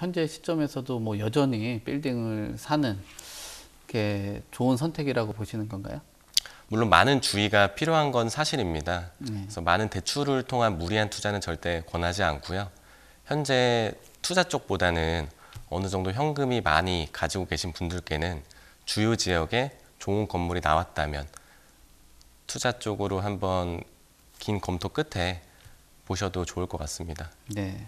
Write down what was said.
현재 시점에서도 뭐 여전히 빌딩을 사는 게 좋은 선택이라고 보시는 건가요? 물론 많은 주의가 필요한 건 사실입니다. 네. 그래서 많은 대출을 통한 무리한 투자는 절대 권하지 않고요. 현재 투자 쪽보다는 어느 정도 현금이 많이 가지고 계신 분들께는 주요 지역에 좋은 건물이 나왔다면 투자 쪽으로 한번 긴 검토 끝에 보셔도 좋을 것 같습니다. 네.